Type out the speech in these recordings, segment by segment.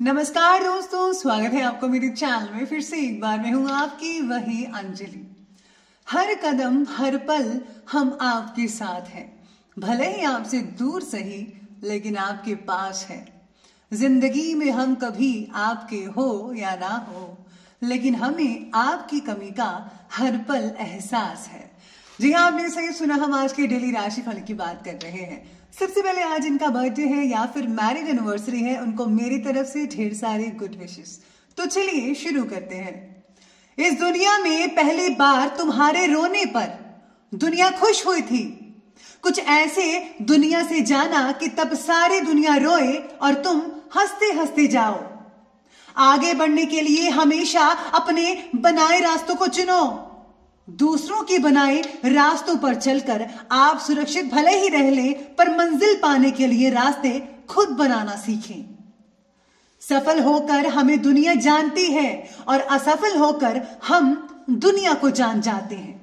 नमस्कार दोस्तों स्वागत है आपको मेरे चैनल में फिर से एक बार मैं हूं आपकी वही अंजलि हर कदम हर पल हम आपके साथ हैं भले ही आपसे दूर सही लेकिन आपके पास है जिंदगी में हम कभी आपके हो या ना हो लेकिन हमें आपकी कमी का हर पल एहसास है जी हाँ आपने सही सुना हम आज के डेली राशिफल की बात कर रहे हैं सबसे पहले आज इनका बर्थडे है या फिर मैरिज एनिवर्सरी है उनको मेरी तरफ से ढेर सारी गुड विशेस तो चलिए शुरू करते हैं इस दुनिया में पहली बार तुम्हारे रोने पर दुनिया खुश हुई थी कुछ ऐसे दुनिया से जाना कि तब सारी दुनिया रोए और तुम हंसते हंसते जाओ आगे बढ़ने के लिए हमेशा अपने बनाए रास्तों को चुनो दूसरों के बनाए रास्तों पर चलकर आप सुरक्षित भले ही रह ले पर मंजिल पाने के लिए रास्ते खुद बनाना सीखें सफल होकर हमें दुनिया जानती है और असफल होकर हम दुनिया को जान जाते हैं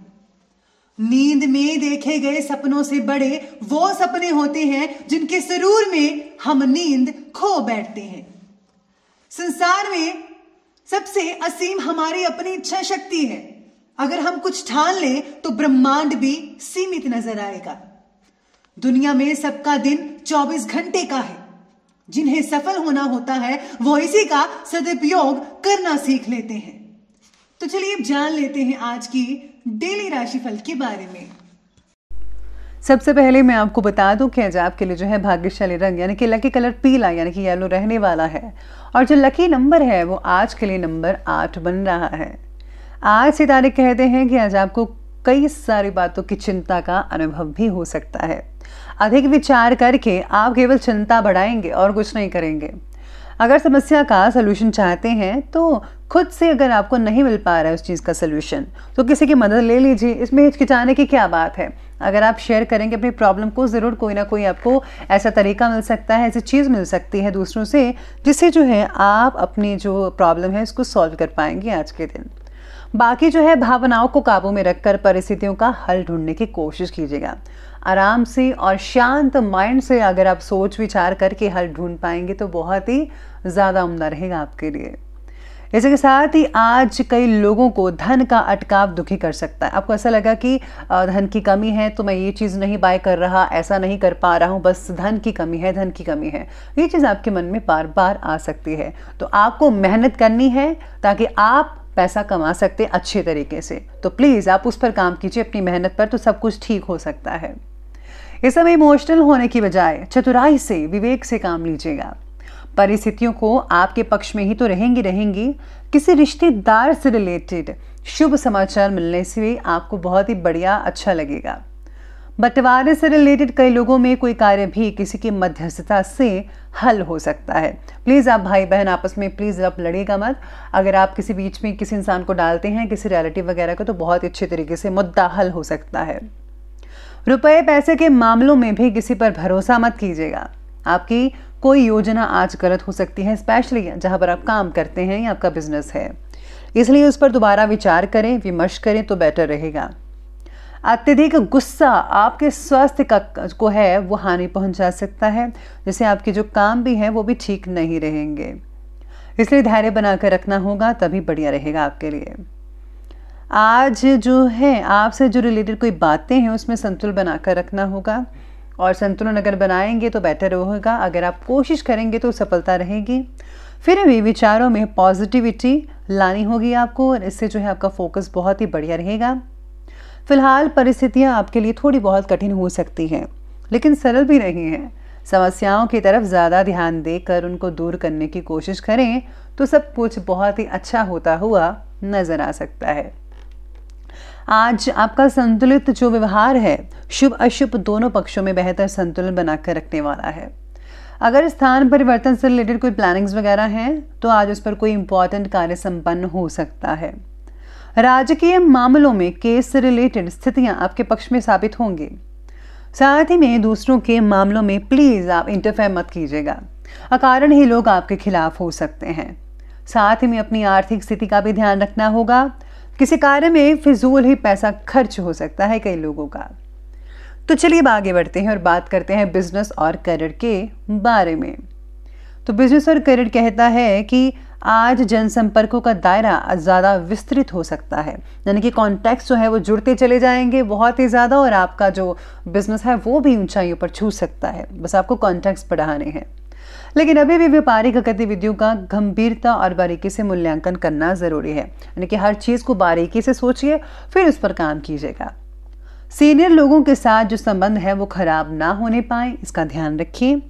नींद में देखे गए सपनों से बड़े वो सपने होते हैं जिनके सरूर में हम नींद खो बैठते हैं संसार में सबसे असीम हमारी अपनी इच्छा शक्ति है अगर हम कुछ ठान लें तो ब्रह्मांड भी सीमित नजर आएगा दुनिया में सबका दिन 24 घंटे का है जिन्हें सफल होना होता है वो इसी का सदुपयोग करना सीख लेते हैं तो चलिए अब जान लेते हैं आज की डेली राशिफल के बारे में सबसे पहले मैं आपको बता दूं कि आज आपके लिए जो है भाग्यशाली रंग यानी कि लकी कलर पीला यानी कि येलो रहने वाला है और जो लकी नंबर है वो आज के लिए नंबर आठ बन रहा है आज सितारे कहते हैं कि आज आपको कई सारी बातों की चिंता का अनुभव भी हो सकता है अधिक विचार करके आप केवल चिंता बढ़ाएंगे और कुछ नहीं करेंगे अगर समस्या का सलूशन चाहते हैं तो खुद से अगर आपको नहीं मिल पा रहा है उस चीज़ का सलूशन तो किसी की मदद ले लीजिए इसमें हिचकिचाने की क्या बात है अगर आप शेयर करेंगे अपनी प्रॉब्लम को ज़रूर कोई ना कोई आपको ऐसा तरीका मिल सकता है ऐसी चीज़ मिल सकती है दूसरों से जिससे जो है आप अपनी जो प्रॉब्लम है उसको सॉल्व कर पाएंगे आज के दिन बाकी जो है भावनाओं को काबू में रखकर परिस्थितियों का हल ढूंढने की कोशिश कीजिएगा आराम से और शांत माइंड से अगर आप सोच विचार करके हल ढूंढ पाएंगे तो बहुत ही ज़्यादा उमदा रहेगा आपके लिए इसी के साथ ही आज कई लोगों को धन का अटकाव दुखी कर सकता है आपको ऐसा लगा कि धन की कमी है तो मैं ये चीज़ नहीं बाय कर रहा ऐसा नहीं कर पा रहा हूँ बस धन की कमी है धन की कमी है ये चीज़ आपके मन में बार बार आ सकती है तो आपको मेहनत करनी है ताकि आप पैसा कमा सकते अच्छे तरीके से तो प्लीज़ आप उस पर काम कीजिए अपनी मेहनत पर तो सब कुछ ठीक हो सकता है इस समय इमोशनल होने की बजाय चतुराई से विवेक से काम लीजिएगा परिस्थितियों को आपके पक्ष में ही तो रहेंगी रहेंगी किसी रिश्तेदार से रिलेटेड शुभ समाचार मिलने से आपको बहुत ही बढ़िया अच्छा लगेगा बंटवारे से रिलेटेड कई लोगों में कोई कार्य भी किसी की मध्यस्थता से हल हो सकता है प्लीज़ आप भाई बहन आपस में प्लीज़ आप लड़ेगा मत अगर आप किसी बीच में किसी इंसान को डालते हैं किसी रियलिटी वगैरह को तो बहुत अच्छे तरीके से मुद्दा हल हो सकता है रुपए पैसे के मामलों में भी किसी पर भरोसा मत कीजिएगा आपकी कोई योजना आज गलत हो सकती है स्पेशली जहाँ पर आप काम करते हैं या आपका बिजनेस है इसलिए उस पर दोबारा विचार करें विमर्श करें तो बेटर रहेगा अत्यधिक गुस्सा आपके स्वास्थ्य का को है वो हानि पहुंचा सकता है जैसे आपके जो काम भी हैं वो भी ठीक नहीं रहेंगे इसलिए धैर्य बनाकर रखना होगा तभी बढ़िया रहेगा आपके लिए आज जो है आपसे जो रिलेटेड कोई बातें हैं उसमें संतुलन बनाकर रखना होगा और संतुलन अगर बनाएंगे तो बेटर होगा अगर आप कोशिश करेंगे तो सफलता रहेगी फिर भी विचारों में पॉजिटिविटी लानी होगी आपको और इससे जो है आपका फोकस बहुत ही बढ़िया रहेगा फिलहाल परिस्थितियां आपके लिए थोड़ी बहुत कठिन हो सकती हैं लेकिन सरल भी नहीं हैं समस्याओं की तरफ ज़्यादा ध्यान देकर उनको दूर करने की कोशिश करें तो सब कुछ बहुत ही अच्छा होता हुआ नज़र आ सकता है आज आपका संतुलित जो व्यवहार है शुभ अशुभ दोनों पक्षों में बेहतर संतुलन बनाकर रखने वाला है अगर स्थान परिवर्तन से रिलेटेड कोई प्लानिंग्स वगैरह हैं तो आज उस पर कोई इम्पॉर्टेंट कार्य संपन्न हो सकता है राजकीय मामलों में केस रिलेटेड स्थितियां आपके पक्ष में साबित होंगी साथ ही में दूसरों के मामलों में प्लीज़ आप इंटरफेयर मत कीजिएगा अकारण ही लोग आपके खिलाफ हो सकते हैं साथ ही में अपनी आर्थिक स्थिति का भी ध्यान रखना होगा किसी कार्य में फिजूल ही पैसा खर्च हो सकता है कई लोगों का तो चलिए अब आगे बढ़ते हैं और बात करते हैं बिजनेस और करियर के बारे में तो बिजनेस और करियर कहता है कि आज जनसंपर्कों का दायरा ज़्यादा विस्तृत हो सकता है यानी कि कॉन्टैक्ट जो है वो जुड़ते चले जाएंगे बहुत ही ज़्यादा और आपका जो बिजनेस है वो भी ऊंचाइयों पर छू सकता है बस आपको कॉन्टैक्ट्स बढ़ाने हैं लेकिन अभी भी व्यापारिक गतिविधियों का गंभीरता और बारीकी से मूल्यांकन करना ज़रूरी है यानी कि हर चीज़ को बारीकी से सोचिए फिर उस पर काम कीजिएगा सीनियर लोगों के साथ जो संबंध है वो खराब ना होने पाए इसका ध्यान रखिए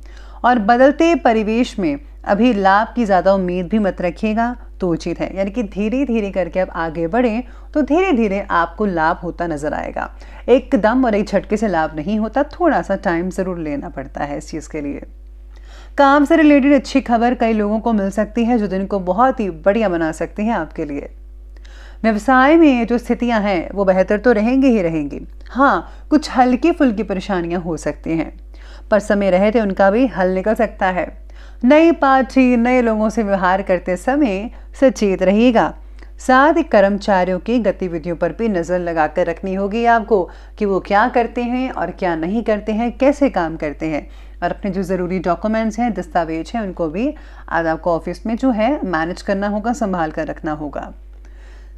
और बदलते परिवेश में अभी लाभ की ज़्यादा उम्मीद भी मत रखिएगा तो उचित है यानी कि धीरे धीरे करके आप आगे बढ़े तो धीरे धीरे आपको लाभ होता नज़र आएगा एकदम और एक झटके से लाभ नहीं होता थोड़ा सा टाइम ज़रूर लेना पड़ता है इस चीज़ के लिए काम से रिलेटेड अच्छी खबर कई लोगों को मिल सकती है जो दिन को बहुत ही बढ़िया बना सकती है आपके लिए व्यवसाय में जो स्थितियां हैं वो बेहतर तो रहेंगी ही रहेंगी हाँ कुछ हल्की फुल्की परेशानियां हो सकती हैं पर समय रहते उनका भी हल निकल सकता है नई पार्टी नए लोगों से व्यवहार करते समय सचेत रहेगा साथ ही कर्मचारियों की गतिविधियों पर भी नज़र लगाकर रखनी होगी आपको कि वो क्या करते हैं और क्या नहीं करते हैं कैसे काम करते हैं और अपने जो ज़रूरी डॉक्यूमेंट्स हैं दस्तावेज हैं उनको भी आज आपको ऑफिस में जो है मैनेज करना होगा संभाल कर रखना होगा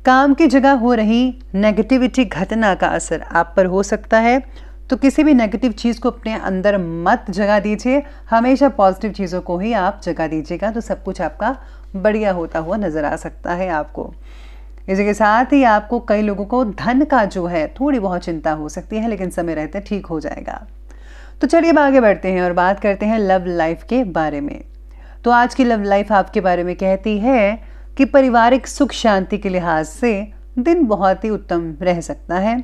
काम की जगह हो रही नेगेटिविटी घटना का असर आप पर हो सकता है तो किसी भी नेगेटिव चीज़ को अपने अंदर मत जगा दीजिए हमेशा पॉजिटिव चीज़ों को ही आप जगा दीजिएगा तो सब कुछ आपका बढ़िया होता हुआ नज़र आ सकता है आपको इसी के साथ ही आपको कई लोगों को धन का जो है थोड़ी बहुत चिंता हो सकती है लेकिन समय रहते ठीक हो जाएगा तो चलिए अब आगे बढ़ते हैं और बात करते हैं लव लाइफ के बारे में तो आज की लव लाइफ आपके बारे में कहती है कि पारिवारिक सुख शांति के लिहाज से दिन बहुत ही उत्तम रह सकता है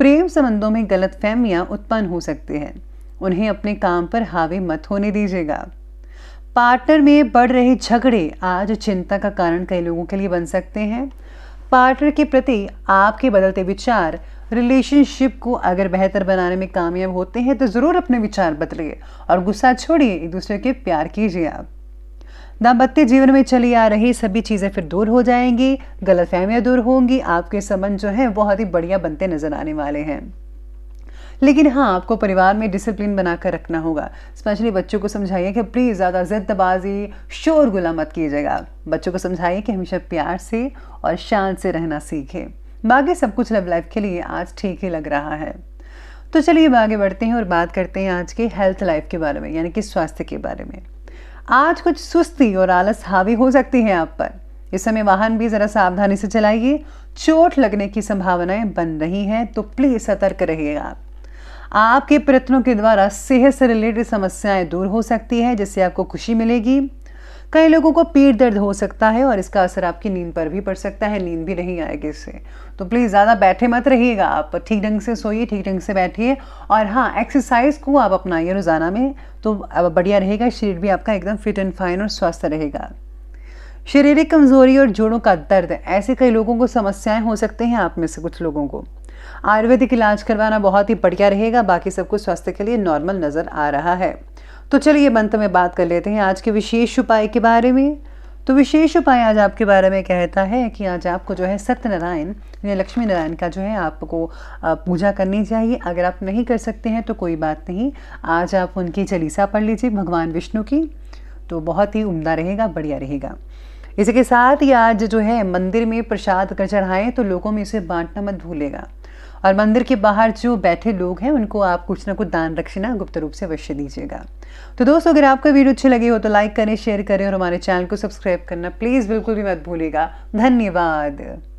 प्रेम संबंधों में गलत फहमियाँ उत्पन्न हो सकती हैं उन्हें अपने काम पर हावी मत होने दीजिएगा पार्टनर में बढ़ रहे झगड़े आज चिंता का कारण कई लोगों के लिए बन सकते हैं पार्टनर के प्रति आपके बदलते विचार रिलेशनशिप को अगर बेहतर बनाने में कामयाब होते हैं तो ज़रूर अपने विचार बदलिए और गुस्सा छोड़िए एक दूसरे के प्यार कीजिए आप दाम्पत्य जीवन में चली आ रही सभी चीज़ें फिर दूर हो जाएंगी गलतफहमियाँ दूर होंगी आपके संबंध जो है बहुत ही बढ़िया बनते नजर आने वाले हैं लेकिन हाँ आपको परिवार में डिसिप्लिन बनाकर रखना होगा स्पेशली बच्चों को समझाइए कि प्लीज़ ज़्यादा जिद्दबाजी शोर गुला मत कीजिएगा बच्चों को समझाइए कि हमेशा प्यार से और शांत से रहना सीखे बाकी सब कुछ लव लाइफ के लिए आज ठीक ही लग रहा है तो चलिए आगे बढ़ते हैं और बात करते हैं आज के हेल्थ लाइफ के बारे में यानी कि स्वास्थ्य के बारे में आज कुछ सुस्ती और आलस हावी हो सकती है आप पर इस समय वाहन भी ज़रा सावधानी से चलाइए चोट लगने की संभावनाएं बन रही हैं तो प्लीज़ सतर्क रहिएगा आप आपके प्रयत्नों के द्वारा सेहत से रिलेटेड समस्याएं दूर हो सकती है जिससे आपको खुशी मिलेगी कई लोगों को पेट दर्द हो सकता है और इसका असर आपकी नींद पर भी पड़ सकता है नींद भी नहीं आएगी इससे तो प्लीज़ ज़्यादा बैठे मत रहिएगा आप ठीक ढंग से सोइए ठीक ढंग से बैठिए और हाँ एक्सरसाइज को आप अपनाइए रोज़ाना में तो बढ़िया रहेगा शरीर भी आपका एकदम फिट एंड फाइन और स्वस्थ रहेगा शारीरिक कमजोरी और जोड़ों का दर्द ऐसे कई लोगों को समस्याएं हो सकते हैं आप में से कुछ लोगों को आयुर्वेदिक इलाज करवाना बहुत ही बढ़िया रहेगा बाकी सब कुछ स्वास्थ्य के लिए नॉर्मल नज़र आ रहा है तो चलिए मंत्र में बात कर लेते हैं आज के विशेष उपाय के बारे में तो विशेष उपाय आज आपके बारे में कहता है कि आज आपको जो है सत्यनारायण या लक्ष्मी नारायण का जो है आपको पूजा करनी चाहिए अगर आप नहीं कर सकते हैं तो कोई बात नहीं आज आप उनकी चलीसा पढ़ लीजिए भगवान विष्णु की तो बहुत ही उम्दा रहेगा बढ़िया रहेगा इसी के साथ ही आज जो है मंदिर में प्रसाद कर चढ़ाएँ तो लोगों में इसे बांटना मत भूलेगा और मंदिर के बाहर जो बैठे लोग हैं उनको आप कुछ ना कुछ दान रक्षिणा गुप्त रूप से अवश्य दीजिएगा तो दोस्तों अगर आपका वीडियो अच्छी लगी हो तो लाइक करें शेयर करें और हमारे चैनल को सब्सक्राइब करना प्लीज़ बिल्कुल भी मत भूलिएगा धन्यवाद